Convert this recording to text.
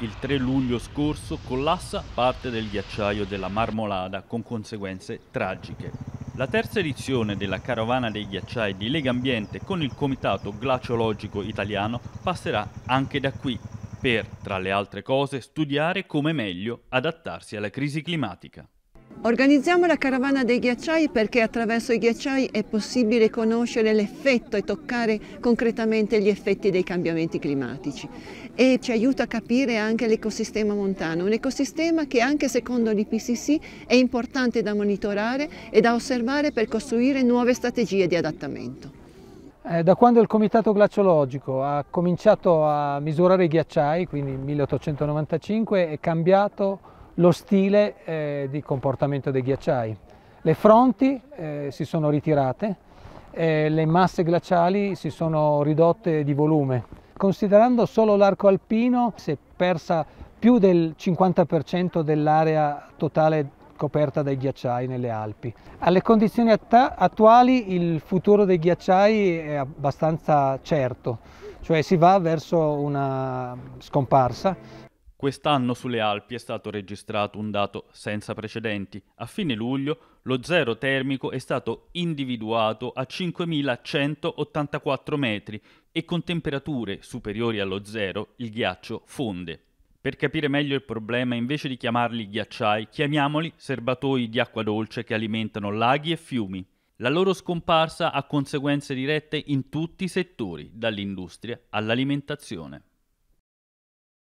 il 3 luglio scorso collassa parte del ghiacciaio della Marmolada con conseguenze tragiche. La terza edizione della carovana dei ghiacciai di Lega Ambiente con il Comitato Glaciologico Italiano passerà anche da qui per, tra le altre cose, studiare come meglio adattarsi alla crisi climatica. Organizziamo la caravana dei ghiacciai perché attraverso i ghiacciai è possibile conoscere l'effetto e toccare concretamente gli effetti dei cambiamenti climatici e ci aiuta a capire anche l'ecosistema montano, un ecosistema che anche secondo l'IPCC è importante da monitorare e da osservare per costruire nuove strategie di adattamento. Eh, da quando il Comitato Glaciologico ha cominciato a misurare i ghiacciai, quindi 1895, è cambiato lo stile eh, di comportamento dei ghiacciai. Le fronti eh, si sono ritirate, eh, le masse glaciali si sono ridotte di volume. Considerando solo l'arco alpino si è persa più del 50% dell'area totale coperta dai ghiacciai nelle Alpi. Alle condizioni attuali il futuro dei ghiacciai è abbastanza certo, cioè si va verso una scomparsa Quest'anno sulle Alpi è stato registrato un dato senza precedenti. A fine luglio lo zero termico è stato individuato a 5.184 metri e con temperature superiori allo zero il ghiaccio fonde. Per capire meglio il problema, invece di chiamarli ghiacciai, chiamiamoli serbatoi di acqua dolce che alimentano laghi e fiumi. La loro scomparsa ha conseguenze dirette in tutti i settori, dall'industria all'alimentazione.